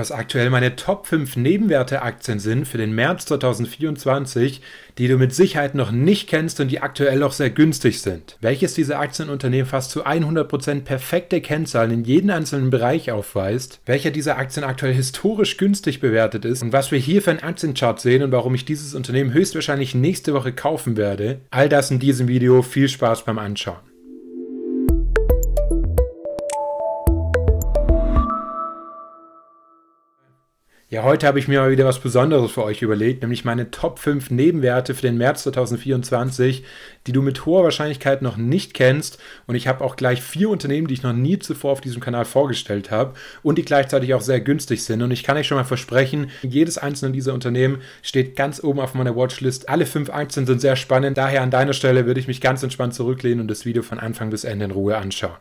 was aktuell meine Top 5 Nebenwerteaktien sind für den März 2024, die du mit Sicherheit noch nicht kennst und die aktuell noch sehr günstig sind. Welches dieser Aktienunternehmen fast zu 100% perfekte Kennzahlen in jedem einzelnen Bereich aufweist, welcher dieser Aktien aktuell historisch günstig bewertet ist und was wir hier für einen Aktienchart sehen und warum ich dieses Unternehmen höchstwahrscheinlich nächste Woche kaufen werde. All das in diesem Video. Viel Spaß beim Anschauen. Ja, heute habe ich mir mal wieder was Besonderes für euch überlegt, nämlich meine Top 5 Nebenwerte für den März 2024, die du mit hoher Wahrscheinlichkeit noch nicht kennst. Und ich habe auch gleich vier Unternehmen, die ich noch nie zuvor auf diesem Kanal vorgestellt habe und die gleichzeitig auch sehr günstig sind. Und ich kann euch schon mal versprechen, jedes einzelne dieser Unternehmen steht ganz oben auf meiner Watchlist. Alle fünf einzeln sind sehr spannend. Daher an deiner Stelle würde ich mich ganz entspannt zurücklehnen und das Video von Anfang bis Ende in Ruhe anschauen.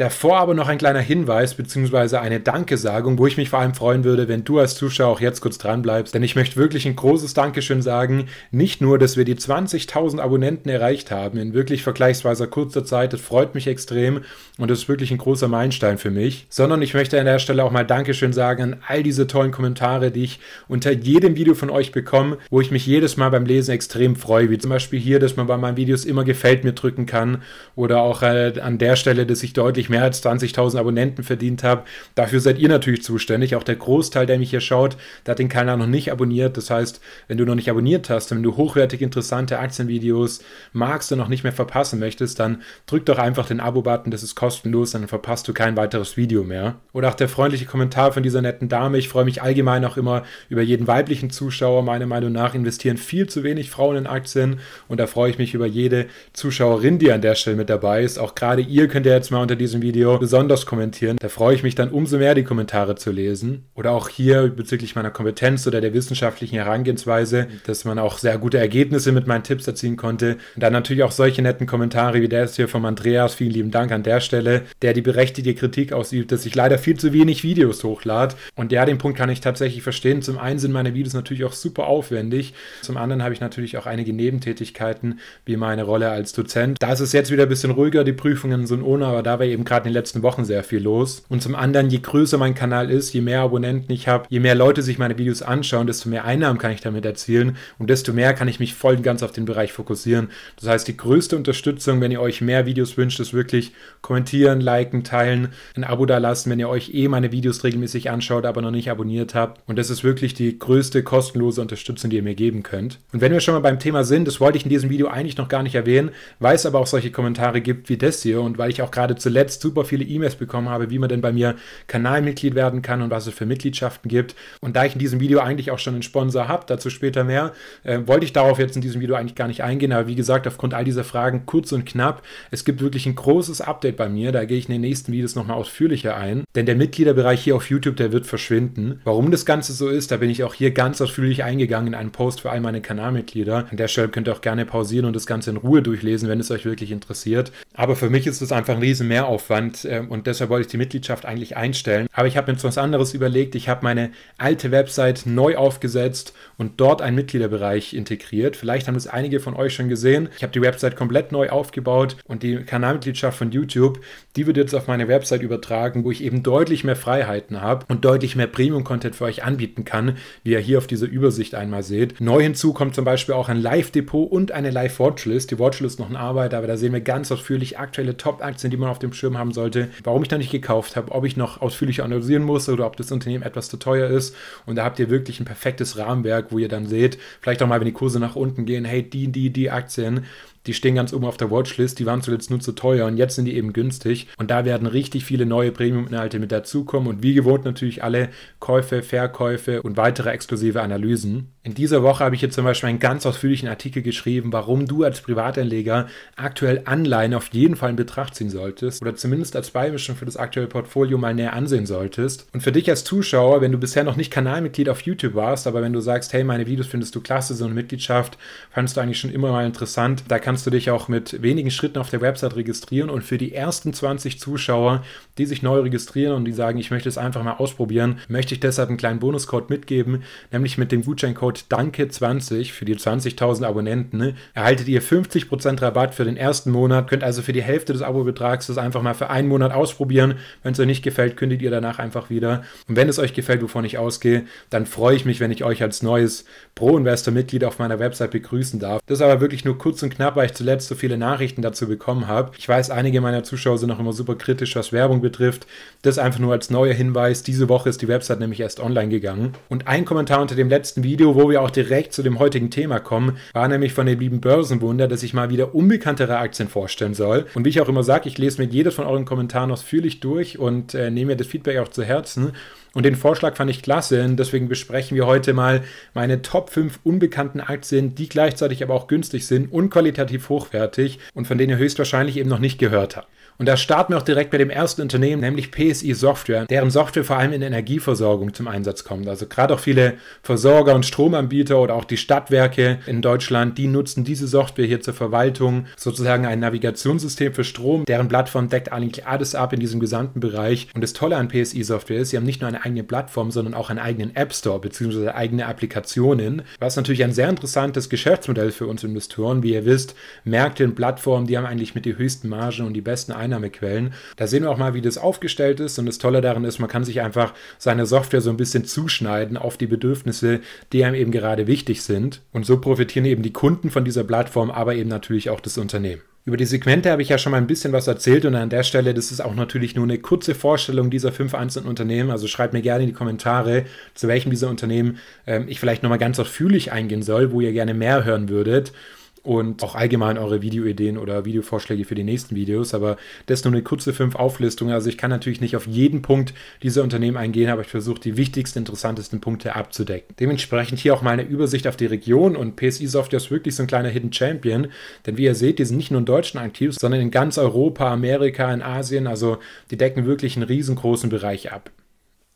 Davor aber noch ein kleiner Hinweis bzw. eine Dankesagung, wo ich mich vor allem freuen würde, wenn du als Zuschauer auch jetzt kurz dran bleibst, denn ich möchte wirklich ein großes Dankeschön sagen. Nicht nur, dass wir die 20.000 Abonnenten erreicht haben in wirklich vergleichsweise kurzer Zeit, das freut mich extrem und das ist wirklich ein großer Meilenstein für mich, sondern ich möchte an der Stelle auch mal Dankeschön sagen an all diese tollen Kommentare, die ich unter jedem Video von euch bekomme, wo ich mich jedes Mal beim Lesen extrem freue, wie zum Beispiel hier, dass man bei meinen Videos immer gefällt mir drücken kann oder auch äh, an der Stelle, dass ich deutlich mehr als 20.000 Abonnenten verdient habe. Dafür seid ihr natürlich zuständig. Auch der Großteil, der mich hier schaut, der hat den Kanal noch nicht abonniert. Das heißt, wenn du noch nicht abonniert hast, wenn du hochwertig interessante Aktienvideos magst und noch nicht mehr verpassen möchtest, dann drück doch einfach den Abo-Button. Das ist kostenlos, dann verpasst du kein weiteres Video mehr. Oder auch der freundliche Kommentar von dieser netten Dame. Ich freue mich allgemein auch immer über jeden weiblichen Zuschauer. Meiner Meinung nach investieren viel zu wenig Frauen in Aktien und da freue ich mich über jede Zuschauerin, die an der Stelle mit dabei ist. Auch gerade ihr könnt ja jetzt mal unter diesem diesem Video besonders kommentieren. Da freue ich mich dann umso mehr, die Kommentare zu lesen. Oder auch hier bezüglich meiner Kompetenz oder der wissenschaftlichen Herangehensweise, dass man auch sehr gute Ergebnisse mit meinen Tipps erzielen konnte. Und dann natürlich auch solche netten Kommentare wie der hier vom Andreas. Vielen lieben Dank an der Stelle, der die berechtigte Kritik ausübt, dass ich leider viel zu wenig Videos hochlade. Und ja, den Punkt kann ich tatsächlich verstehen. Zum einen sind meine Videos natürlich auch super aufwendig. Zum anderen habe ich natürlich auch einige Nebentätigkeiten, wie meine Rolle als Dozent. Da ist es jetzt wieder ein bisschen ruhiger, die Prüfungen sind ohne, aber da war eben eben gerade in den letzten Wochen sehr viel los. Und zum anderen, je größer mein Kanal ist, je mehr Abonnenten ich habe, je mehr Leute sich meine Videos anschauen, desto mehr Einnahmen kann ich damit erzielen und desto mehr kann ich mich voll und ganz auf den Bereich fokussieren. Das heißt, die größte Unterstützung, wenn ihr euch mehr Videos wünscht, ist wirklich kommentieren, liken, teilen, ein Abo dalassen, wenn ihr euch eh meine Videos regelmäßig anschaut, aber noch nicht abonniert habt. Und das ist wirklich die größte kostenlose Unterstützung, die ihr mir geben könnt. Und wenn wir schon mal beim Thema sind, das wollte ich in diesem Video eigentlich noch gar nicht erwähnen, weil es aber auch solche Kommentare gibt wie das hier und weil ich auch gerade zuletzt jetzt super viele E-Mails bekommen habe, wie man denn bei mir Kanalmitglied werden kann und was es für Mitgliedschaften gibt. Und da ich in diesem Video eigentlich auch schon einen Sponsor habe, dazu später mehr, äh, wollte ich darauf jetzt in diesem Video eigentlich gar nicht eingehen. Aber wie gesagt, aufgrund all dieser Fragen kurz und knapp, es gibt wirklich ein großes Update bei mir. Da gehe ich in den nächsten Videos nochmal ausführlicher ein. Denn der Mitgliederbereich hier auf YouTube, der wird verschwinden. Warum das Ganze so ist, da bin ich auch hier ganz ausführlich eingegangen in einen Post für all meine Kanalmitglieder. An der Stelle könnt ihr auch gerne pausieren und das Ganze in Ruhe durchlesen, wenn es euch wirklich interessiert. Aber für mich ist es einfach ein riesen Mehraufwand Aufwand ähm, und deshalb wollte ich die Mitgliedschaft eigentlich einstellen. Aber ich habe mir jetzt was anderes überlegt. Ich habe meine alte Website neu aufgesetzt und dort einen Mitgliederbereich integriert. Vielleicht haben es einige von euch schon gesehen. Ich habe die Website komplett neu aufgebaut und die Kanalmitgliedschaft von YouTube, die wird jetzt auf meine Website übertragen, wo ich eben deutlich mehr Freiheiten habe und deutlich mehr Premium-Content für euch anbieten kann, wie ihr hier auf dieser Übersicht einmal seht. Neu hinzu kommt zum Beispiel auch ein Live-Depot und eine Live-Watchlist. Die Watchlist ist noch in Arbeit, aber da sehen wir ganz ausführlich aktuelle Top-Aktien, die man auf dem Schirm Schirm haben sollte, warum ich da nicht gekauft habe, ob ich noch ausführlich analysieren muss oder ob das Unternehmen etwas zu teuer ist. Und da habt ihr wirklich ein perfektes Rahmenwerk, wo ihr dann seht, vielleicht auch mal, wenn die Kurse nach unten gehen, hey, die, die, die Aktien, die stehen ganz oben auf der Watchlist, die waren zuletzt nur zu teuer und jetzt sind die eben günstig. Und da werden richtig viele neue Premium-Inhalte mit dazukommen und wie gewohnt natürlich alle Käufe, Verkäufe und weitere exklusive Analysen. In dieser Woche habe ich jetzt zum Beispiel einen ganz ausführlichen Artikel geschrieben, warum du als Privatanleger aktuell Anleihen auf jeden Fall in Betracht ziehen solltest oder zumindest als Beimischung für das aktuelle Portfolio mal näher ansehen solltest. Und für dich als Zuschauer, wenn du bisher noch nicht Kanalmitglied auf YouTube warst, aber wenn du sagst, hey, meine Videos findest du klasse, so eine Mitgliedschaft fandest du eigentlich schon immer mal interessant, da kannst kannst du dich auch mit wenigen Schritten auf der Website registrieren und für die ersten 20 Zuschauer, die sich neu registrieren und die sagen, ich möchte es einfach mal ausprobieren, möchte ich deshalb einen kleinen Bonuscode mitgeben, nämlich mit dem Gutscheincode DANKE20 für die 20.000 Abonnenten ne, erhaltet ihr 50% Rabatt für den ersten Monat, könnt also für die Hälfte des Abo-Betrags das einfach mal für einen Monat ausprobieren. Wenn es euch nicht gefällt, kündigt ihr danach einfach wieder. Und wenn es euch gefällt, wovon ich ausgehe, dann freue ich mich, wenn ich euch als neues Pro-Investor-Mitglied auf meiner Website begrüßen darf. Das ist aber wirklich nur kurz und knapp weil ich zuletzt so viele Nachrichten dazu bekommen habe. Ich weiß, einige meiner Zuschauer sind noch immer super kritisch, was Werbung betrifft. Das einfach nur als neuer Hinweis. Diese Woche ist die Website nämlich erst online gegangen. Und ein Kommentar unter dem letzten Video, wo wir auch direkt zu dem heutigen Thema kommen, war nämlich von dem lieben Börsenwunder, dass ich mal wieder unbekanntere Aktien vorstellen soll. Und wie ich auch immer sage, ich lese mir jedes von euren Kommentaren ausführlich durch und äh, nehme mir das Feedback auch zu Herzen. Und den Vorschlag fand ich klasse und deswegen besprechen wir heute mal meine Top 5 unbekannten Aktien, die gleichzeitig aber auch günstig sind und qualitativ hochwertig und von denen ihr höchstwahrscheinlich eben noch nicht gehört habt. Und da starten wir auch direkt bei dem ersten Unternehmen, nämlich PSI Software, deren Software vor allem in Energieversorgung zum Einsatz kommt. Also gerade auch viele Versorger und Stromanbieter oder auch die Stadtwerke in Deutschland, die nutzen diese Software hier zur Verwaltung, sozusagen ein Navigationssystem für Strom. Deren Plattform deckt eigentlich alles ab in diesem gesamten Bereich. Und das Tolle an PSI Software ist, sie haben nicht nur eine eigene Plattform, sondern auch einen eigenen App Store bzw. eigene Applikationen, was natürlich ein sehr interessantes Geschäftsmodell für uns Investoren. Wie ihr wisst, Märkte und Plattformen, die haben eigentlich mit die höchsten Margen und die besten Einnahmequellen. Da sehen wir auch mal, wie das aufgestellt ist und das Tolle daran ist, man kann sich einfach seine Software so ein bisschen zuschneiden auf die Bedürfnisse, die einem eben gerade wichtig sind. Und so profitieren eben die Kunden von dieser Plattform, aber eben natürlich auch das Unternehmen. Über die Segmente habe ich ja schon mal ein bisschen was erzählt und an der Stelle, das ist auch natürlich nur eine kurze Vorstellung dieser fünf einzelnen Unternehmen. Also schreibt mir gerne in die Kommentare, zu welchem dieser Unternehmen ähm, ich vielleicht nochmal ganz ausführlich eingehen soll, wo ihr gerne mehr hören würdet und auch allgemein eure Videoideen oder Videovorschläge für die nächsten Videos, aber das ist nur eine kurze fünf Auflistung. Also ich kann natürlich nicht auf jeden Punkt dieser Unternehmen eingehen, aber ich versuche die wichtigsten, interessantesten Punkte abzudecken. Dementsprechend hier auch mal eine Übersicht auf die Region und PSI Software ist wirklich so ein kleiner Hidden Champion, denn wie ihr seht, die sind nicht nur in Deutschland aktiv, sondern in ganz Europa, Amerika, in Asien, also die decken wirklich einen riesengroßen Bereich ab.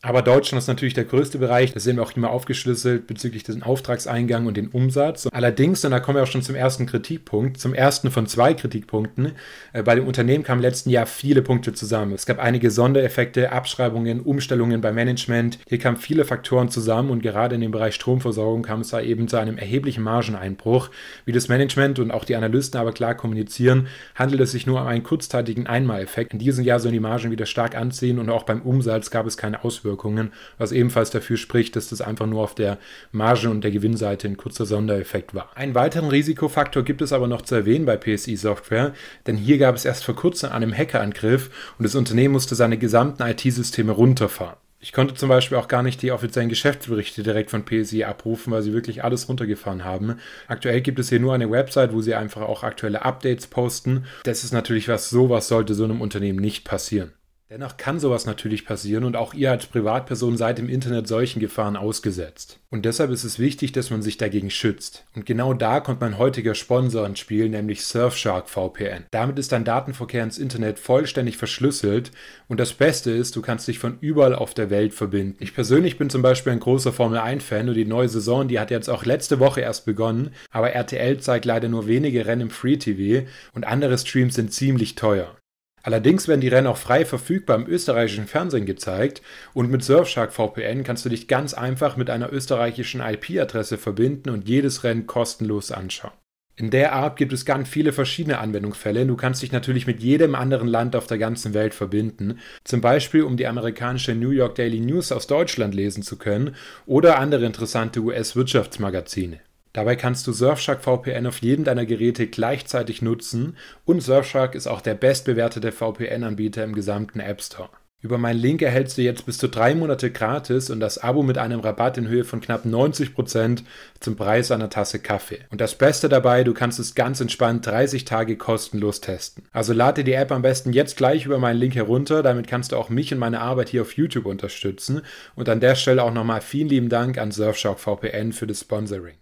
Aber Deutschland ist natürlich der größte Bereich. Das sehen wir auch immer aufgeschlüsselt bezüglich des Auftragseingang und den Umsatz. Allerdings, und da kommen wir auch schon zum ersten Kritikpunkt, zum ersten von zwei Kritikpunkten. Äh, bei dem Unternehmen kamen im letzten Jahr viele Punkte zusammen. Es gab einige Sondereffekte, Abschreibungen, Umstellungen beim Management. Hier kamen viele Faktoren zusammen und gerade in dem Bereich Stromversorgung kam es da eben zu einem erheblichen Margeneinbruch. Wie das Management und auch die Analysten aber klar kommunizieren, handelt es sich nur um einen kurzzeitigen Einmaleffekt. In diesem Jahr sollen die Margen wieder stark anziehen und auch beim Umsatz gab es keine Auswirkungen. Auswirkungen, was ebenfalls dafür spricht, dass das einfach nur auf der Marge und der Gewinnseite ein kurzer Sondereffekt war. Einen weiteren Risikofaktor gibt es aber noch zu erwähnen bei PSI Software, denn hier gab es erst vor kurzem einen Hackerangriff und das Unternehmen musste seine gesamten IT-Systeme runterfahren. Ich konnte zum Beispiel auch gar nicht die offiziellen Geschäftsberichte direkt von PSI abrufen, weil sie wirklich alles runtergefahren haben. Aktuell gibt es hier nur eine Website, wo sie einfach auch aktuelle Updates posten. Das ist natürlich was, sowas sollte so einem Unternehmen nicht passieren. Dennoch kann sowas natürlich passieren und auch ihr als Privatperson seid im Internet solchen Gefahren ausgesetzt. Und deshalb ist es wichtig, dass man sich dagegen schützt. Und genau da kommt mein heutiger Sponsor ins Spiel, nämlich Surfshark VPN. Damit ist dein Datenverkehr ins Internet vollständig verschlüsselt und das Beste ist, du kannst dich von überall auf der Welt verbinden. Ich persönlich bin zum Beispiel ein großer Formel 1-Fan und die neue Saison, die hat jetzt auch letzte Woche erst begonnen, aber RTL zeigt leider nur wenige Rennen im Free TV und andere Streams sind ziemlich teuer. Allerdings werden die Rennen auch frei verfügbar im österreichischen Fernsehen gezeigt und mit Surfshark VPN kannst du dich ganz einfach mit einer österreichischen IP-Adresse verbinden und jedes Rennen kostenlos anschauen. In der Art gibt es ganz viele verschiedene Anwendungsfälle. Du kannst dich natürlich mit jedem anderen Land auf der ganzen Welt verbinden. Zum Beispiel, um die amerikanische New York Daily News aus Deutschland lesen zu können oder andere interessante US-Wirtschaftsmagazine. Dabei kannst du Surfshark VPN auf jedem deiner Geräte gleichzeitig nutzen und Surfshark ist auch der bestbewertete VPN-Anbieter im gesamten App Store. Über meinen Link erhältst du jetzt bis zu drei Monate gratis und das Abo mit einem Rabatt in Höhe von knapp 90% zum Preis einer Tasse Kaffee. Und das Beste dabei, du kannst es ganz entspannt 30 Tage kostenlos testen. Also lade die App am besten jetzt gleich über meinen Link herunter, damit kannst du auch mich und meine Arbeit hier auf YouTube unterstützen. Und an der Stelle auch nochmal vielen lieben Dank an Surfshark VPN für das Sponsoring.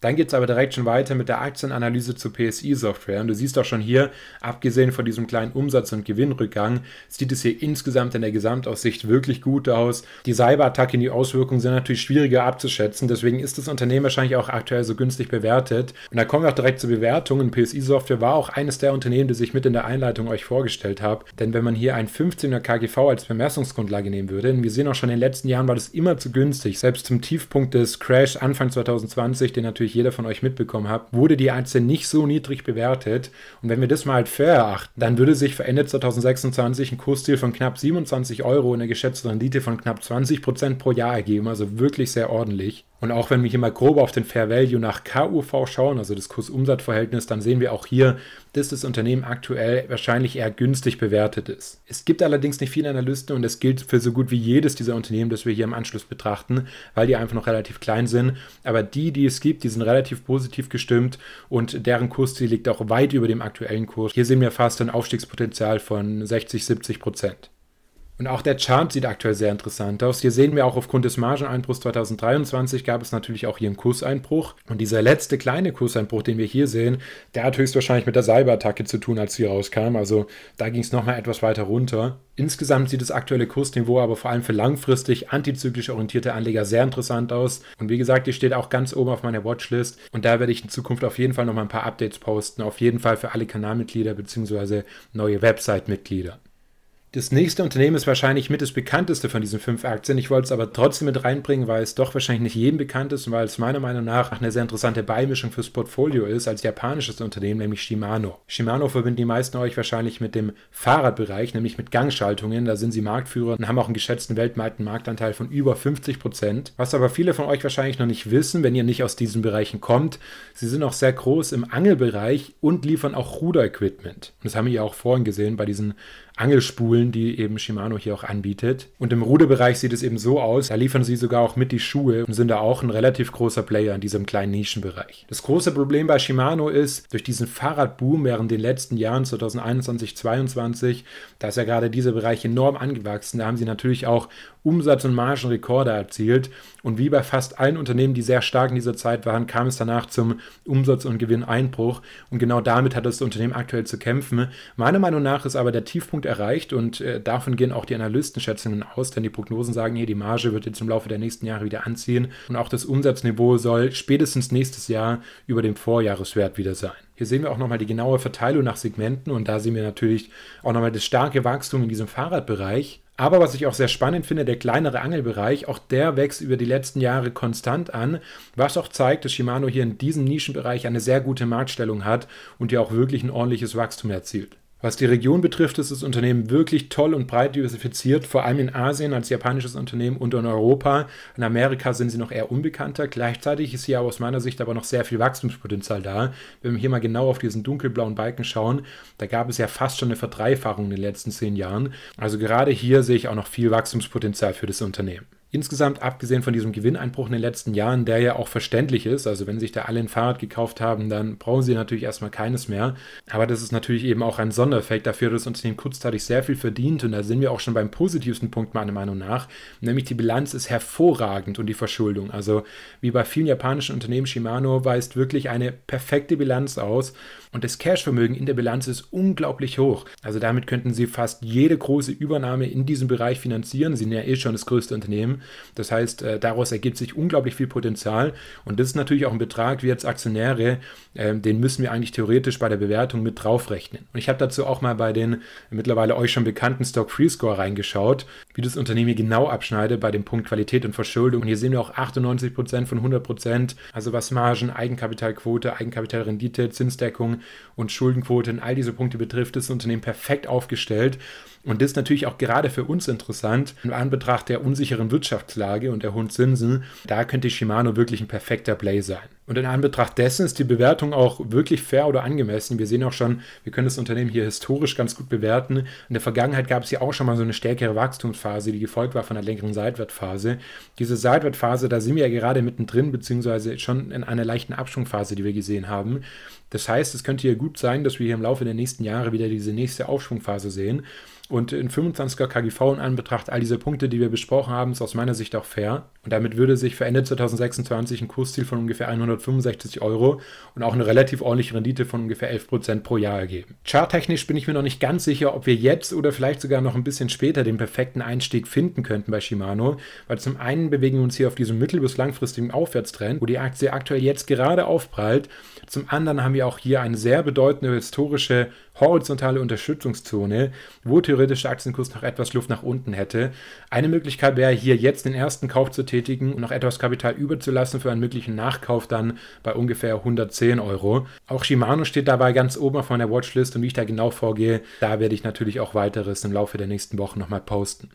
Dann geht es aber direkt schon weiter mit der Aktienanalyse zur PSI-Software. Und du siehst auch schon hier, abgesehen von diesem kleinen Umsatz- und Gewinnrückgang, sieht es hier insgesamt in der Gesamtaussicht wirklich gut aus. Die Cyberattacke und die Auswirkungen sind natürlich schwieriger abzuschätzen. Deswegen ist das Unternehmen wahrscheinlich auch aktuell so günstig bewertet. Und da kommen wir auch direkt zu Bewertungen. PSI-Software war auch eines der Unternehmen, die ich mit in der Einleitung euch vorgestellt habe. Denn wenn man hier ein 15er KGV als Bemessungsgrundlage nehmen würde, und wir sehen auch schon in den letzten Jahren war das immer zu günstig, selbst zum Tiefpunkt des Crash Anfang 2020, den natürlich hoffentlich jeder von euch mitbekommen habt, wurde die Aktie nicht so niedrig bewertet. Und wenn wir das mal halt fair achten, dann würde sich für Ende 2026 ein Kursziel von knapp 27 Euro und eine geschätzte Rendite von knapp 20 Prozent pro Jahr ergeben. Also wirklich sehr ordentlich. Und auch wenn wir hier mal grob auf den Fair Value nach KUV schauen, also das Kursumsatzverhältnis, dann sehen wir auch hier, dass das Unternehmen aktuell wahrscheinlich eher günstig bewertet ist. Es gibt allerdings nicht viele Analysten und das gilt für so gut wie jedes dieser Unternehmen, das wir hier im Anschluss betrachten, weil die einfach noch relativ klein sind. Aber die, die es gibt, die sind relativ positiv gestimmt und deren Kursziel liegt auch weit über dem aktuellen Kurs. Hier sehen wir fast ein Aufstiegspotenzial von 60, 70 Prozent. Und auch der Chart sieht aktuell sehr interessant aus. Hier sehen wir auch aufgrund des Margeneinbruchs 2023 gab es natürlich auch hier einen Kurseinbruch. Und dieser letzte kleine Kurseinbruch, den wir hier sehen, der hat höchstwahrscheinlich mit der Cyberattacke zu tun, als sie rauskam. Also da ging es nochmal etwas weiter runter. Insgesamt sieht das aktuelle Kursniveau aber vor allem für langfristig antizyklisch orientierte Anleger sehr interessant aus. Und wie gesagt, die steht auch ganz oben auf meiner Watchlist. Und da werde ich in Zukunft auf jeden Fall nochmal ein paar Updates posten. Auf jeden Fall für alle Kanalmitglieder bzw. neue Website-Mitglieder. Das nächste Unternehmen ist wahrscheinlich mit das bekannteste von diesen fünf Aktien. Ich wollte es aber trotzdem mit reinbringen, weil es doch wahrscheinlich nicht jedem bekannt ist und weil es meiner Meinung nach eine sehr interessante Beimischung fürs Portfolio ist als japanisches Unternehmen, nämlich Shimano. Shimano verbinden die meisten euch wahrscheinlich mit dem Fahrradbereich, nämlich mit Gangschaltungen. Da sind sie Marktführer und haben auch einen geschätzten weltweiten Marktanteil von über 50 Prozent. Was aber viele von euch wahrscheinlich noch nicht wissen, wenn ihr nicht aus diesen Bereichen kommt, sie sind auch sehr groß im Angelbereich und liefern auch Ruderequipment. Und das haben wir ja auch vorhin gesehen bei diesen Angelspulen, die eben Shimano hier auch anbietet. Und im Ruderbereich sieht es eben so aus, da liefern sie sogar auch mit die Schuhe und sind da auch ein relativ großer Player in diesem kleinen Nischenbereich. Das große Problem bei Shimano ist, durch diesen Fahrradboom während den letzten Jahren 2021, 2022, da ist ja gerade dieser Bereich enorm angewachsen, da haben sie natürlich auch Umsatz- und Margenrekorde erzielt. Und wie bei fast allen Unternehmen, die sehr stark in dieser Zeit waren, kam es danach zum Umsatz- und Gewinneinbruch. Und genau damit hat das Unternehmen aktuell zu kämpfen. Meiner Meinung nach ist aber der Tiefpunkt erreicht und äh, davon gehen auch die Analystenschätzungen aus, denn die Prognosen sagen hier, die Marge wird jetzt im Laufe der nächsten Jahre wieder anziehen und auch das Umsatzniveau soll spätestens nächstes Jahr über dem Vorjahreswert wieder sein. Hier sehen wir auch nochmal die genaue Verteilung nach Segmenten und da sehen wir natürlich auch nochmal das starke Wachstum in diesem Fahrradbereich. Aber was ich auch sehr spannend finde, der kleinere Angelbereich, auch der wächst über die letzten Jahre konstant an, was auch zeigt, dass Shimano hier in diesem Nischenbereich eine sehr gute Marktstellung hat und ja auch wirklich ein ordentliches Wachstum erzielt. Was die Region betrifft, ist das Unternehmen wirklich toll und breit diversifiziert, vor allem in Asien als japanisches Unternehmen und in Europa. In Amerika sind sie noch eher unbekannter. Gleichzeitig ist hier aus meiner Sicht aber noch sehr viel Wachstumspotenzial da. Wenn wir hier mal genau auf diesen dunkelblauen Balken schauen, da gab es ja fast schon eine Verdreifachung in den letzten zehn Jahren. Also gerade hier sehe ich auch noch viel Wachstumspotenzial für das Unternehmen. Insgesamt, abgesehen von diesem Gewinneinbruch in den letzten Jahren, der ja auch verständlich ist, also wenn sich da alle ein Fahrrad gekauft haben, dann brauchen sie natürlich erstmal keines mehr. Aber das ist natürlich eben auch ein Sondereffekt. Dafür dass das Unternehmen kurzzeitig sehr viel verdient und da sind wir auch schon beim positivsten Punkt meiner Meinung nach, nämlich die Bilanz ist hervorragend und die Verschuldung. Also wie bei vielen japanischen Unternehmen, Shimano weist wirklich eine perfekte Bilanz aus und das Cashvermögen in der Bilanz ist unglaublich hoch. Also damit könnten sie fast jede große Übernahme in diesem Bereich finanzieren. Sie sind ja eh schon das größte Unternehmen. Das heißt, äh, daraus ergibt sich unglaublich viel Potenzial und das ist natürlich auch ein Betrag, wir als Aktionäre, ähm, den müssen wir eigentlich theoretisch bei der Bewertung mit draufrechnen. Und ich habe dazu auch mal bei den mittlerweile euch schon bekannten Stock Free Score reingeschaut, wie das Unternehmen hier genau abschneidet bei dem Punkt Qualität und Verschuldung. Und hier sehen wir auch 98% von 100%, also was Margen, Eigenkapitalquote, Eigenkapitalrendite, Zinsdeckung und Schuldenquote in all diese Punkte betrifft, ist das Unternehmen perfekt aufgestellt. Und das ist natürlich auch gerade für uns interessant, in Anbetracht der unsicheren Wirtschaftslage und der hohen Zinsen, da könnte Shimano wirklich ein perfekter Play sein. Und in Anbetracht dessen ist die Bewertung auch wirklich fair oder angemessen. Wir sehen auch schon, wir können das Unternehmen hier historisch ganz gut bewerten. In der Vergangenheit gab es ja auch schon mal so eine stärkere Wachstumsphase, die gefolgt war von einer längeren Seitwärtsphase. Diese Seitwärtsphase, da sind wir ja gerade mittendrin, beziehungsweise schon in einer leichten Abschwungphase, die wir gesehen haben. Das heißt, es könnte ja gut sein, dass wir hier im Laufe der nächsten Jahre wieder diese nächste Aufschwungphase sehen. Und in 25er KGV in Anbetracht all dieser Punkte, die wir besprochen haben, ist aus meiner Sicht auch fair. Und damit würde sich für Ende 2026 ein Kursziel von ungefähr 165 Euro und auch eine relativ ordentliche Rendite von ungefähr 11% pro Jahr ergeben. Charttechnisch bin ich mir noch nicht ganz sicher, ob wir jetzt oder vielleicht sogar noch ein bisschen später den perfekten Einstieg finden könnten bei Shimano, weil zum einen bewegen wir uns hier auf diesem mittel- bis langfristigen Aufwärtstrend, wo die Aktie aktuell jetzt gerade aufprallt zum anderen haben wir auch hier eine sehr bedeutende historische horizontale Unterstützungszone, wo theoretisch der Aktienkurs noch etwas Luft nach unten hätte. Eine Möglichkeit wäre hier jetzt den ersten Kauf zu tätigen und noch etwas Kapital überzulassen für einen möglichen Nachkauf dann bei ungefähr 110 Euro. Auch Shimano steht dabei ganz oben auf meiner Watchlist und wie ich da genau vorgehe, da werde ich natürlich auch weiteres im Laufe der nächsten Wochen nochmal posten.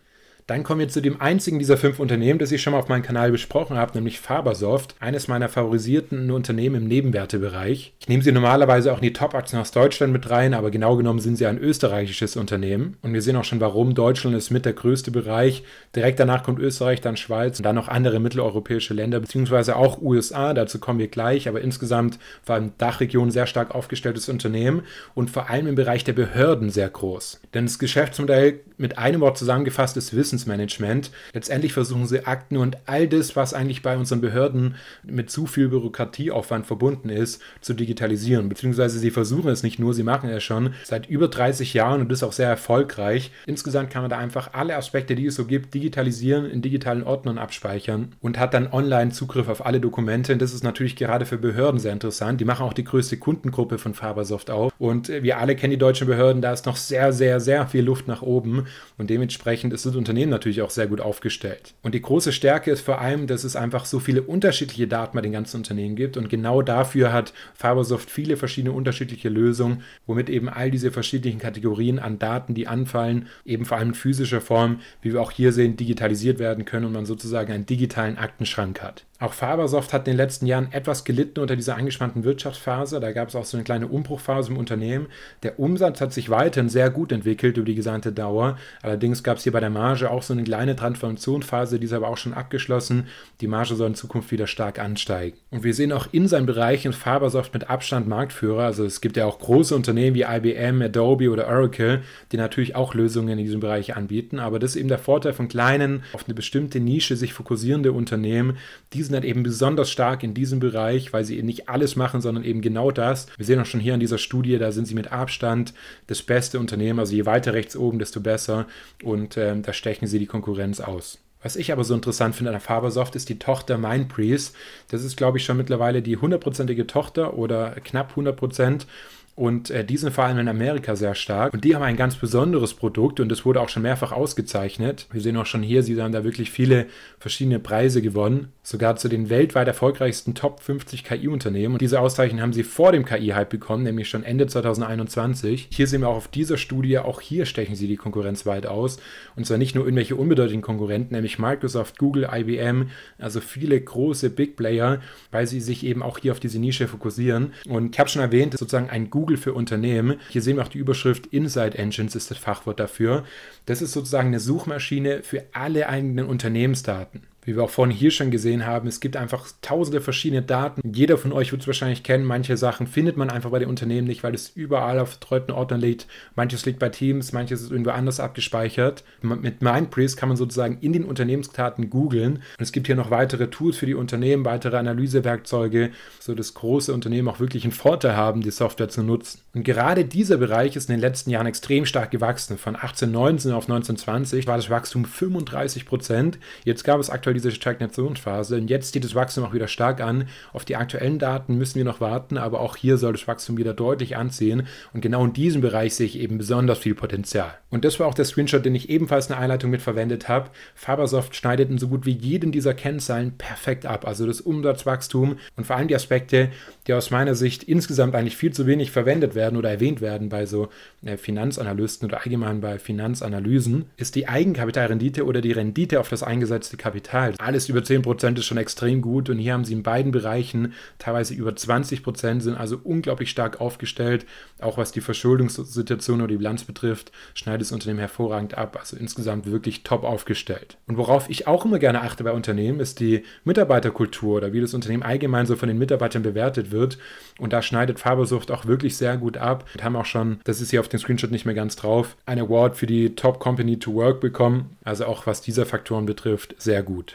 Dann kommen wir zu dem einzigen dieser fünf Unternehmen, das ich schon mal auf meinem Kanal besprochen habe, nämlich Fabersoft, eines meiner favorisierten Unternehmen im Nebenwertebereich. Ich nehme sie normalerweise auch in die Top-Aktien aus Deutschland mit rein, aber genau genommen sind sie ein österreichisches Unternehmen. Und wir sehen auch schon, warum Deutschland ist mit der größte Bereich. Direkt danach kommt Österreich, dann Schweiz und dann noch andere mitteleuropäische Länder, beziehungsweise auch USA. Dazu kommen wir gleich, aber insgesamt vor allem Dachregion sehr stark aufgestelltes Unternehmen und vor allem im Bereich der Behörden sehr groß. Denn das Geschäftsmodell mit einem Wort zusammengefasst ist Wissen Wissensmanagement. Letztendlich versuchen sie Akten und all das, was eigentlich bei unseren Behörden mit zu viel Bürokratieaufwand verbunden ist, zu digitalisieren. Beziehungsweise sie versuchen es nicht nur, sie machen es schon seit über 30 Jahren und ist auch sehr erfolgreich. Insgesamt kann man da einfach alle Aspekte, die es so gibt, digitalisieren, in digitalen Ordnern abspeichern und hat dann online Zugriff auf alle Dokumente. Und das ist natürlich gerade für Behörden sehr interessant. Die machen auch die größte Kundengruppe von Fabersoft auf. Und wir alle kennen die deutschen Behörden, da ist noch sehr, sehr, sehr viel Luft nach oben. Und dementsprechend ist das Unternehmen Unternehmen natürlich auch sehr gut aufgestellt. Und die große Stärke ist vor allem, dass es einfach so viele unterschiedliche Daten bei den ganzen Unternehmen gibt. Und genau dafür hat Fibersoft viele verschiedene unterschiedliche Lösungen, womit eben all diese verschiedenen Kategorien an Daten, die anfallen, eben vor allem in physischer Form, wie wir auch hier sehen, digitalisiert werden können und man sozusagen einen digitalen Aktenschrank hat. Auch Fabersoft hat in den letzten Jahren etwas gelitten unter dieser angespannten Wirtschaftsphase. Da gab es auch so eine kleine Umbruchphase im Unternehmen. Der Umsatz hat sich weiterhin sehr gut entwickelt über die gesamte Dauer. Allerdings gab es hier bei der Marge auch so eine kleine Transformationsphase, die ist aber auch schon abgeschlossen. Die Marge soll in Zukunft wieder stark ansteigen. Und wir sehen auch in seinen Bereichen Fabersoft mit Abstand Marktführer. Also es gibt ja auch große Unternehmen wie IBM, Adobe oder Oracle, die natürlich auch Lösungen in diesem Bereich anbieten. Aber das ist eben der Vorteil von kleinen, auf eine bestimmte Nische sich fokussierende Unternehmen, die sind halt eben besonders stark in diesem Bereich, weil sie eben nicht alles machen, sondern eben genau das. Wir sehen auch schon hier an dieser Studie, da sind sie mit Abstand das beste Unternehmen. Also je weiter rechts oben, desto besser. Und ähm, da stechen sie die Konkurrenz aus. Was ich aber so interessant finde an der Fabersoft ist die Tochter Mindbreeze. Das ist, glaube ich, schon mittlerweile die hundertprozentige Tochter oder knapp 100 Prozent. Und äh, die sind vor allem in Amerika sehr stark. Und die haben ein ganz besonderes Produkt und es wurde auch schon mehrfach ausgezeichnet. Wir sehen auch schon hier, sie haben da wirklich viele verschiedene Preise gewonnen. Sogar zu den weltweit erfolgreichsten Top 50 KI-Unternehmen. Und diese Auszeichnung haben sie vor dem KI-Hype bekommen, nämlich schon Ende 2021. Hier sehen wir auch auf dieser Studie, auch hier stechen sie die Konkurrenz weit aus. Und zwar nicht nur irgendwelche unbedeutenden Konkurrenten, nämlich Microsoft, Google, IBM, also viele große Big Player, weil sie sich eben auch hier auf diese Nische fokussieren. Und ich habe schon erwähnt, sozusagen ein Google Google für Unternehmen. Hier sehen wir auch die Überschrift Inside Engines ist das Fachwort dafür. Das ist sozusagen eine Suchmaschine für alle eigenen Unternehmensdaten wie wir auch vorhin hier schon gesehen haben, es gibt einfach tausende verschiedene Daten. Jeder von euch wird es wahrscheinlich kennen. Manche Sachen findet man einfach bei den Unternehmen nicht, weil es überall auf betreuten Ordnern liegt. Manches liegt bei Teams, manches ist irgendwo anders abgespeichert. Mit Mindpriest kann man sozusagen in den Unternehmensdaten googeln. Und es gibt hier noch weitere Tools für die Unternehmen, weitere Analysewerkzeuge, sodass große Unternehmen auch wirklich einen Vorteil haben, die Software zu nutzen. Und gerade dieser Bereich ist in den letzten Jahren extrem stark gewachsen. Von 1819 auf 1920 war das Wachstum 35 Prozent. Jetzt gab es aktuell diese Stagnationsphase. Und jetzt steht das Wachstum auch wieder stark an. Auf die aktuellen Daten müssen wir noch warten, aber auch hier soll das Wachstum wieder deutlich anziehen. Und genau in diesem Bereich sehe ich eben besonders viel Potenzial. Und das war auch der Screenshot, den ich ebenfalls in der Einleitung mit verwendet habe. Fabersoft schneidet in so gut wie jedem dieser Kennzahlen perfekt ab. Also das Umsatzwachstum und vor allem die Aspekte, die aus meiner Sicht insgesamt eigentlich viel zu wenig verwendet werden oder erwähnt werden bei so äh, Finanzanalysten oder allgemein bei Finanzanalysen, ist die Eigenkapitalrendite oder die Rendite auf das eingesetzte Kapital. Zahl. Alles über 10% ist schon extrem gut und hier haben sie in beiden Bereichen teilweise über 20%, sind also unglaublich stark aufgestellt. Auch was die Verschuldungssituation oder die Bilanz betrifft, schneidet das Unternehmen hervorragend ab. Also insgesamt wirklich top aufgestellt. Und worauf ich auch immer gerne achte bei Unternehmen, ist die Mitarbeiterkultur oder wie das Unternehmen allgemein so von den Mitarbeitern bewertet wird. Und da schneidet Fabersucht auch wirklich sehr gut ab Wir haben auch schon, das ist hier auf dem Screenshot nicht mehr ganz drauf, ein Award für die Top Company to Work bekommen. Also auch was dieser Faktoren betrifft, sehr gut.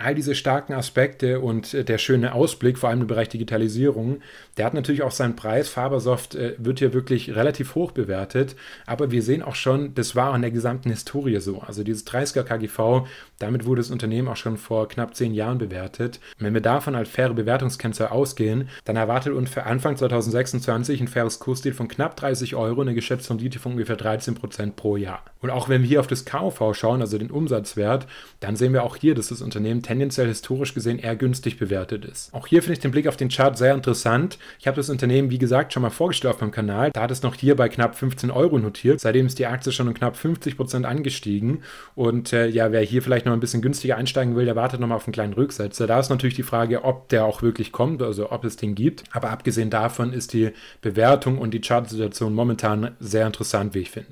all diese starken Aspekte und äh, der schöne Ausblick, vor allem im Bereich Digitalisierung, der hat natürlich auch seinen Preis. Fabersoft äh, wird hier wirklich relativ hoch bewertet, aber wir sehen auch schon, das war auch in der gesamten Historie so. Also dieses 30er KGV, damit wurde das Unternehmen auch schon vor knapp zehn Jahren bewertet. wenn wir davon als faire Bewertungskennzahl ausgehen, dann erwartet uns für Anfang 2026 ein faires Kursdeal von knapp 30 Euro, eine Geschäftsrendite von ungefähr 13 Prozent pro Jahr. Und auch wenn wir hier auf das KV schauen, also den Umsatzwert, dann sehen wir auch hier, dass das Unternehmen tendenziell historisch gesehen eher günstig bewertet ist. Auch hier finde ich den Blick auf den Chart sehr interessant. Ich habe das Unternehmen, wie gesagt, schon mal vorgestellt auf meinem Kanal. Da hat es noch hier bei knapp 15 Euro notiert. Seitdem ist die Aktie schon um knapp 50 Prozent angestiegen. Und äh, ja, wer hier vielleicht noch ein bisschen günstiger einsteigen will, der wartet nochmal auf einen kleinen Rücksetzer. Da ist natürlich die Frage, ob der auch wirklich kommt, also ob es den gibt. Aber abgesehen davon ist die Bewertung und die Chartsituation momentan sehr interessant, wie ich finde.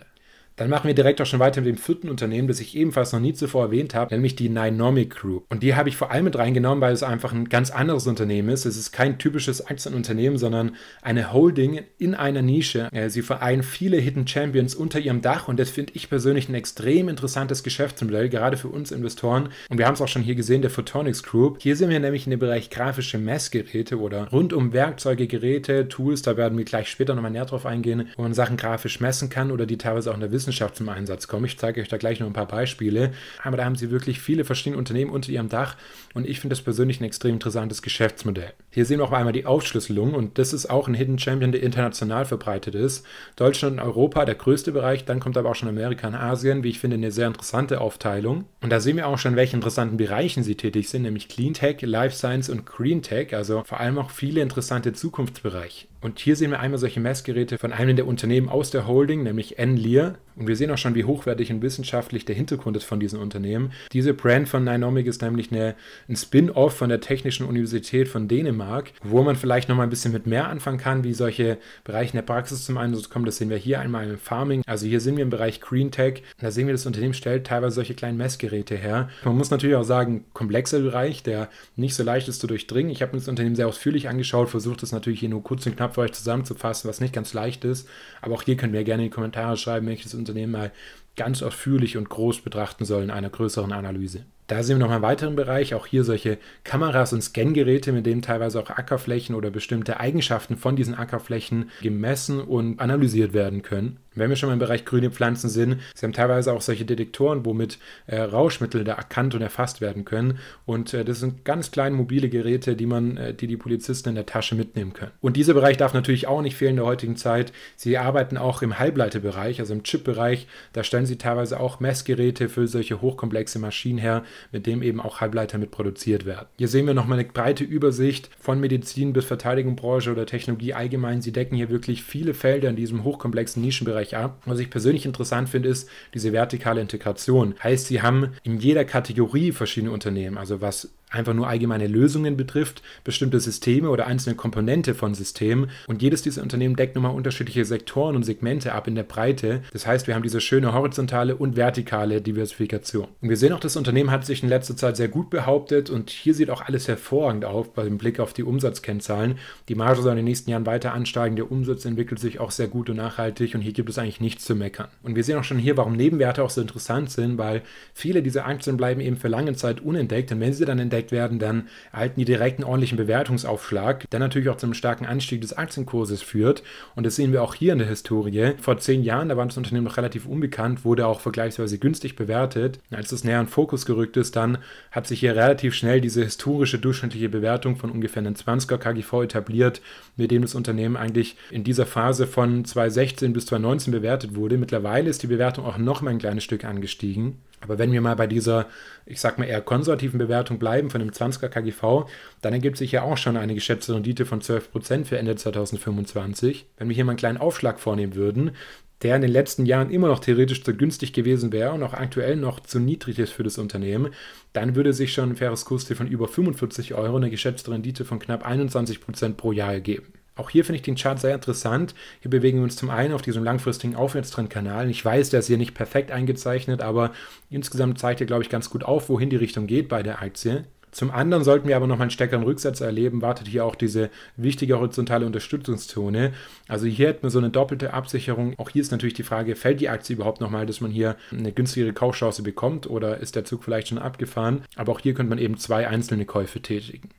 Dann machen wir direkt auch schon weiter mit dem vierten Unternehmen, das ich ebenfalls noch nie zuvor erwähnt habe, nämlich die Ninomic Group. Und die habe ich vor allem mit reingenommen, weil es einfach ein ganz anderes Unternehmen ist. Es ist kein typisches Aktienunternehmen, sondern eine Holding in einer Nische. Äh, sie vereinen viele Hidden Champions unter ihrem Dach und das finde ich persönlich ein extrem interessantes Geschäftsmodell, gerade für uns Investoren. Und wir haben es auch schon hier gesehen, der Photonics Group. Hier sind wir nämlich in dem Bereich grafische Messgeräte oder rund um Werkzeuge, Geräte, Tools. Da werden wir gleich später nochmal näher drauf eingehen, wo man Sachen grafisch messen kann oder die teilweise auch in der Wissenschaft Wissenschaft zum Einsatz kommen. Ich zeige euch da gleich noch ein paar Beispiele. Aber da haben sie wirklich viele verschiedene Unternehmen unter ihrem Dach und ich finde das persönlich ein extrem interessantes Geschäftsmodell. Hier sehen wir auch einmal die Aufschlüsselung und das ist auch ein Hidden Champion, der international verbreitet ist. Deutschland und Europa der größte Bereich, dann kommt aber auch schon Amerika und Asien, wie ich finde, eine sehr interessante Aufteilung. Und da sehen wir auch schon, welche interessanten Bereichen sie tätig sind, nämlich Cleantech, Life Science und Green Tech, also vor allem auch viele interessante Zukunftsbereiche. Und hier sehen wir einmal solche Messgeräte von einem der Unternehmen aus der Holding, nämlich Enlier. Und wir sehen auch schon, wie hochwertig und wissenschaftlich der Hintergrund ist von diesem Unternehmen. Diese Brand von Nynomic ist nämlich eine, ein Spin-off von der Technischen Universität von Dänemark, wo man vielleicht nochmal ein bisschen mit mehr anfangen kann, wie solche Bereiche in der Praxis zum Einsatz kommen. Das sehen wir hier einmal im Farming. Also hier sind wir im Bereich Green Tech. Da sehen wir, das Unternehmen stellt teilweise solche kleinen Messgeräte her. Man muss natürlich auch sagen, komplexer Bereich, der nicht so leicht ist zu durchdringen. Ich habe mir das Unternehmen sehr ausführlich angeschaut, versucht es natürlich hier nur kurz und knapp habe für euch zusammenzufassen, was nicht ganz leicht ist. Aber auch hier könnt ihr gerne in die Kommentare schreiben, welches Unternehmen mal ganz ausführlich und groß betrachten soll in einer größeren Analyse. Da sehen wir noch einen weiteren Bereich, auch hier solche Kameras und Scangeräte, mit denen teilweise auch Ackerflächen oder bestimmte Eigenschaften von diesen Ackerflächen gemessen und analysiert werden können. Wenn wir schon mal im Bereich grüne Pflanzen sind, sie haben teilweise auch solche Detektoren, womit äh, Rauschmittel da erkannt und erfasst werden können. Und äh, das sind ganz kleine mobile Geräte, die man, äh, die die Polizisten in der Tasche mitnehmen können. Und dieser Bereich darf natürlich auch nicht fehlen in der heutigen Zeit. Sie arbeiten auch im Halbleiterbereich, also im Chip-Bereich. Da stellen sie teilweise auch Messgeräte für solche hochkomplexe Maschinen her, mit dem eben auch Halbleiter mit produziert werden. Hier sehen wir nochmal eine breite Übersicht von Medizin bis Verteidigungsbranche oder Technologie allgemein. Sie decken hier wirklich viele Felder in diesem hochkomplexen Nischenbereich ab. Was ich persönlich interessant finde, ist diese vertikale Integration. Heißt, sie haben in jeder Kategorie verschiedene Unternehmen. Also was einfach nur allgemeine Lösungen betrifft, bestimmte Systeme oder einzelne Komponente von Systemen. Und jedes dieser Unternehmen deckt nochmal unterschiedliche Sektoren und Segmente ab in der Breite. Das heißt, wir haben diese schöne horizontale und vertikale Diversifikation. Und wir sehen auch, das Unternehmen hat sich in letzter Zeit sehr gut behauptet und hier sieht auch alles hervorragend auf beim Blick auf die Umsatzkennzahlen. Die Marge soll in den nächsten Jahren weiter ansteigen, der Umsatz entwickelt sich auch sehr gut und nachhaltig und hier gibt es eigentlich nichts zu meckern. Und wir sehen auch schon hier, warum Nebenwerte auch so interessant sind, weil viele dieser Aktien bleiben eben für lange Zeit unentdeckt und wenn sie dann entdeckt abgedeckt werden, dann erhalten die direkt einen ordentlichen Bewertungsaufschlag, der natürlich auch zum starken Anstieg des Aktienkurses führt. Und das sehen wir auch hier in der Historie. Vor zehn Jahren, da war das Unternehmen noch relativ unbekannt, wurde auch vergleichsweise günstig bewertet. Als das näher in Fokus gerückt ist, dann hat sich hier relativ schnell diese historische durchschnittliche Bewertung von ungefähr einem 20er KGV etabliert, mit dem das Unternehmen eigentlich in dieser Phase von 2016 bis 2019 bewertet wurde. Mittlerweile ist die Bewertung auch noch mal ein kleines Stück angestiegen. Aber wenn wir mal bei dieser, ich sag mal eher konservativen Bewertung bleiben von dem 20er KGV, dann ergibt sich ja auch schon eine geschätzte Rendite von 12% für Ende 2025. Wenn wir hier mal einen kleinen Aufschlag vornehmen würden, der in den letzten Jahren immer noch theoretisch zu günstig gewesen wäre und auch aktuell noch zu niedrig ist für das Unternehmen, dann würde sich schon ein faires Kursziel von über 45 Euro eine geschätzte Rendite von knapp 21% pro Jahr ergeben. Auch hier finde ich den Chart sehr interessant. Hier bewegen wir uns zum einen auf diesem langfristigen Aufwärtstrendkanal. Ich weiß, der ist hier nicht perfekt eingezeichnet, aber insgesamt zeigt er, glaube ich, ganz gut auf, wohin die Richtung geht bei der Aktie. Zum anderen sollten wir aber nochmal einen stärkeren Rücksatz erleben, wartet hier auch diese wichtige horizontale Unterstützungszone. Also hier hätten wir so eine doppelte Absicherung. Auch hier ist natürlich die Frage, fällt die Aktie überhaupt nochmal, dass man hier eine günstigere Kaufchance bekommt oder ist der Zug vielleicht schon abgefahren? Aber auch hier könnte man eben zwei einzelne Käufe tätigen.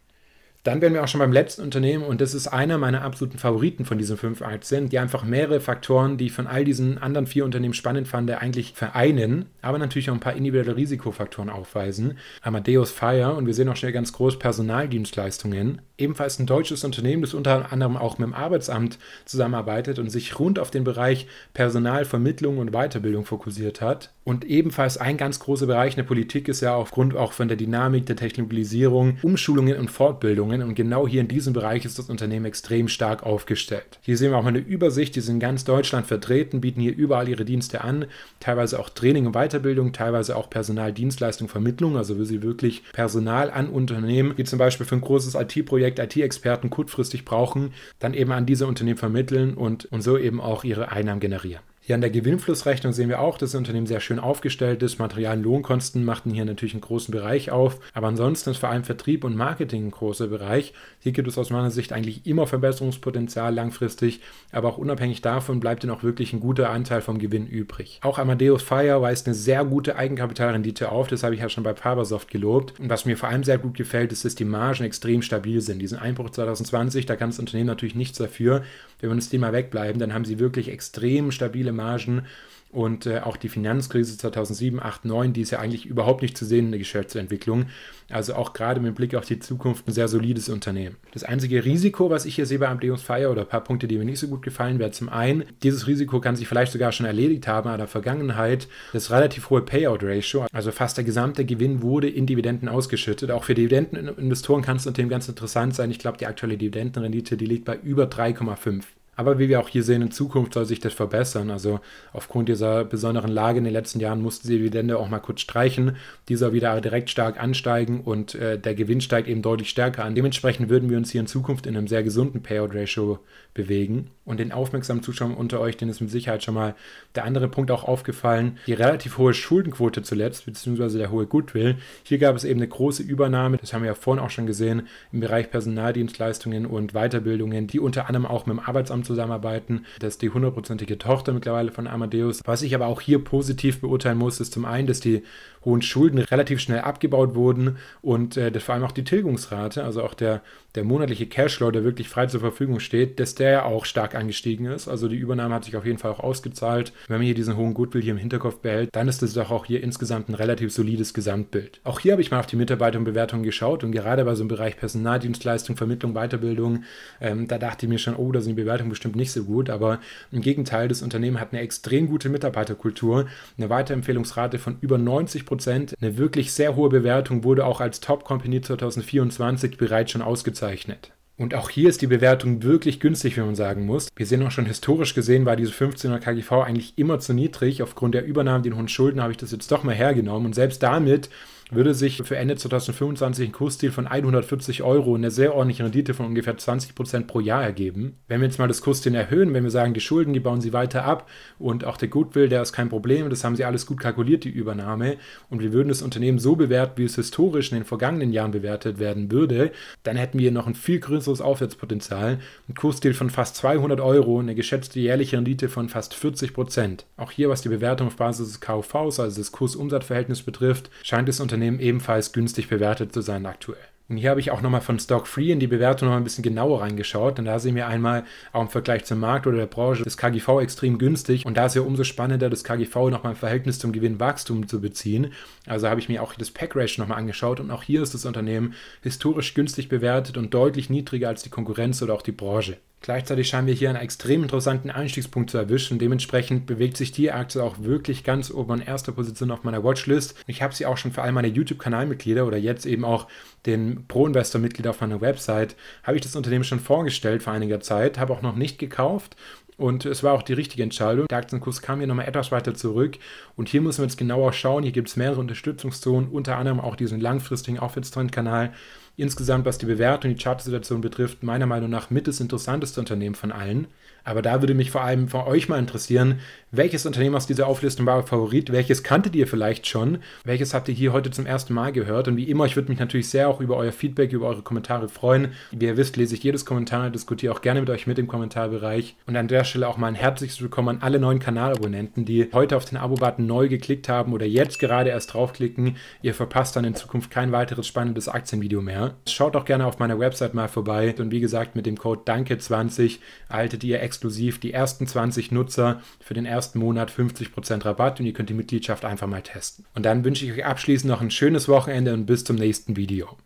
Dann wären wir auch schon beim letzten Unternehmen und das ist einer meiner absoluten Favoriten von diesen fünf Aktien, die einfach mehrere Faktoren, die ich von all diesen anderen vier Unternehmen spannend fand, eigentlich vereinen, aber natürlich auch ein paar individuelle Risikofaktoren aufweisen. Amadeus Fire und wir sehen auch schnell ganz groß Personaldienstleistungen ebenfalls ein deutsches Unternehmen, das unter anderem auch mit dem Arbeitsamt zusammenarbeitet und sich rund auf den Bereich Personalvermittlung und Weiterbildung fokussiert hat. Und ebenfalls ein ganz großer Bereich in der Politik ist ja aufgrund auch von der Dynamik der Technologisierung Umschulungen und Fortbildungen. Und genau hier in diesem Bereich ist das Unternehmen extrem stark aufgestellt. Hier sehen wir auch mal eine Übersicht. Die sind in ganz Deutschland vertreten, bieten hier überall ihre Dienste an, teilweise auch Training und Weiterbildung, teilweise auch Personaldienstleistung, Vermittlung. Also will sie wirklich Personal an Unternehmen, wie zum Beispiel für ein großes IT-Projekt Projekt-IT-Experten kurzfristig brauchen, dann eben an diese Unternehmen vermitteln und, und so eben auch ihre Einnahmen generieren. Hier an der Gewinnflussrechnung sehen wir auch, dass das Unternehmen sehr schön aufgestellt ist. Material- und Lohnkosten machten hier natürlich einen großen Bereich auf. Aber ansonsten ist vor allem Vertrieb und Marketing ein großer Bereich. Hier gibt es aus meiner Sicht eigentlich immer Verbesserungspotenzial langfristig. Aber auch unabhängig davon bleibt dann auch wirklich ein guter Anteil vom Gewinn übrig. Auch Amadeus Fire weist eine sehr gute Eigenkapitalrendite auf. Das habe ich ja schon bei Fabersoft gelobt. Und was mir vor allem sehr gut gefällt, ist, dass die Margen extrem stabil sind. Diesen Einbruch 2020, da kann das Unternehmen natürlich nichts dafür. Wenn wir das Thema wegbleiben, dann haben sie wirklich extrem stabile Margen. Gewinnmargen und äh, auch die Finanzkrise 2007, 8, 9, die ist ja eigentlich überhaupt nicht zu sehen in der Geschäftsentwicklung. Also auch gerade mit Blick auf die Zukunft ein sehr solides Unternehmen. Das einzige Risiko, was ich hier sehe bei Amadeus Fire oder ein paar Punkte, die mir nicht so gut gefallen, wäre zum einen, dieses Risiko kann sich vielleicht sogar schon erledigt haben an der Vergangenheit. Das relativ hohe Payout-Ratio, also fast der gesamte Gewinn wurde in Dividenden ausgeschüttet. Auch für Dividendeninvestoren kann es unter dem ganz interessant sein. Ich glaube, die aktuelle Dividendenrendite, die liegt bei über 3,5. Aber wie wir auch hier sehen, in Zukunft soll sich das verbessern. Also aufgrund dieser besonderen Lage in den letzten Jahren mussten sie die Dividende auch mal kurz streichen. Die soll wieder direkt stark ansteigen und äh, der Gewinn steigt eben deutlich stärker an. Dementsprechend würden wir uns hier in Zukunft in einem sehr gesunden Payout-Ratio bewegen. Und den aufmerksamen Zuschauern unter euch, denen ist mit Sicherheit schon mal der andere Punkt auch aufgefallen, die relativ hohe Schuldenquote zuletzt, beziehungsweise der hohe Goodwill. Hier gab es eben eine große Übernahme, das haben wir ja vorhin auch schon gesehen, im Bereich Personaldienstleistungen und Weiterbildungen, die unter anderem auch mit dem Arbeitsamt zusammenarbeiten. Das ist die hundertprozentige Tochter mittlerweile von Amadeus. Was ich aber auch hier positiv beurteilen muss, ist zum einen, dass die hohen Schulden relativ schnell abgebaut wurden und äh, vor allem auch die Tilgungsrate, also auch der der monatliche Cashflow, der wirklich frei zur Verfügung steht, dass der ja auch stark angestiegen ist. Also die Übernahme hat sich auf jeden Fall auch ausgezahlt. Wenn man hier diesen hohen Goodwill hier im Hinterkopf behält, dann ist das doch auch hier insgesamt ein relativ solides Gesamtbild. Auch hier habe ich mal auf die Mitarbeiter und Bewertungen geschaut und gerade bei so einem Bereich Personaldienstleistung, Vermittlung, Weiterbildung, ähm, da dachte ich mir schon, oh, da sind die Bewertungen bestimmt nicht so gut, aber im Gegenteil, das Unternehmen hat eine extrem gute Mitarbeiterkultur, eine Weiterempfehlungsrate von über 90 Prozent, eine wirklich sehr hohe Bewertung wurde auch als Top Company 2024 bereits schon ausgezahlt bezeichnet. Und auch hier ist die Bewertung wirklich günstig, wenn man sagen muss. Wir sehen auch schon historisch gesehen, war diese 15er KGV eigentlich immer zu niedrig. Aufgrund der Übernahmen, den hohen Schulden habe ich das jetzt doch mal hergenommen. Und selbst damit würde sich für Ende 2025 ein Kursziel von 140 Euro und eine sehr ordentliche Rendite von ungefähr 20 Prozent pro Jahr ergeben. Wenn wir jetzt mal das Kursziel erhöhen, wenn wir sagen, die Schulden, die bauen sie weiter ab und auch der Goodwill, der ist kein Problem, das haben sie alles gut kalkuliert, die Übernahme, und wir würden das Unternehmen so bewerten, wie es historisch in den vergangenen Jahren bewertet werden würde, dann hätten wir noch ein viel größeres Aufwärtspotenzial, ein Kursziel von fast 200 Euro, eine geschätzte jährliche Rendite von fast 40 Prozent. Auch hier, was die Bewertung auf Basis des KVs, also des Kursumsatzverhältnisses betrifft, scheint das Unternehmen Unternehmen ebenfalls günstig bewertet zu sein aktuell. Und hier habe ich auch nochmal von Stock Free in die Bewertung noch ein bisschen genauer reingeschaut, denn da sehen wir einmal auch im Vergleich zum Markt oder der Branche das KGV extrem günstig und da ist ja umso spannender, das KGV nochmal im Verhältnis zum Gewinnwachstum zu beziehen. Also habe ich mir auch das Pack Ratio nochmal angeschaut und auch hier ist das Unternehmen historisch günstig bewertet und deutlich niedriger als die Konkurrenz oder auch die Branche. Gleichzeitig scheinen wir hier einen extrem interessanten Einstiegspunkt zu erwischen. Dementsprechend bewegt sich die Aktie auch wirklich ganz oben an erster Position auf meiner Watchlist. Ich habe sie auch schon für all meine YouTube-Kanalmitglieder oder jetzt eben auch den Pro-Investor-Mitglieder auf meiner Website, habe ich das Unternehmen schon vorgestellt vor einiger Zeit, habe auch noch nicht gekauft. Und es war auch die richtige Entscheidung. Der Aktienkurs kam hier nochmal etwas weiter zurück. Und hier müssen wir jetzt genauer schauen. Hier gibt es mehrere Unterstützungszonen, unter anderem auch diesen langfristigen Aufwärtstrendkanal. kanal Insgesamt, was die Bewertung, die Chartsituation betrifft, meiner Meinung nach mit das interessanteste Unternehmen von allen. Aber da würde mich vor allem von euch mal interessieren, welches Unternehmen aus dieser Auflistung war euer Favorit, welches kanntet ihr vielleicht schon, welches habt ihr hier heute zum ersten Mal gehört und wie immer, ich würde mich natürlich sehr auch über euer Feedback, über eure Kommentare freuen. Wie ihr wisst, lese ich jedes Kommentar, diskutiere auch gerne mit euch mit im Kommentarbereich und an der Stelle auch mal ein herzliches Willkommen an alle neuen Kanalabonnenten, die heute auf den Abo-Button neu geklickt haben oder jetzt gerade erst draufklicken. Ihr verpasst dann in Zukunft kein weiteres spannendes Aktienvideo mehr. Schaut auch gerne auf meiner Website mal vorbei. Und wie gesagt, mit dem Code DANKE20 erhaltet ihr exklusiv die ersten 20 Nutzer für den ersten Monat 50% Rabatt und ihr könnt die Mitgliedschaft einfach mal testen. Und dann wünsche ich euch abschließend noch ein schönes Wochenende und bis zum nächsten Video.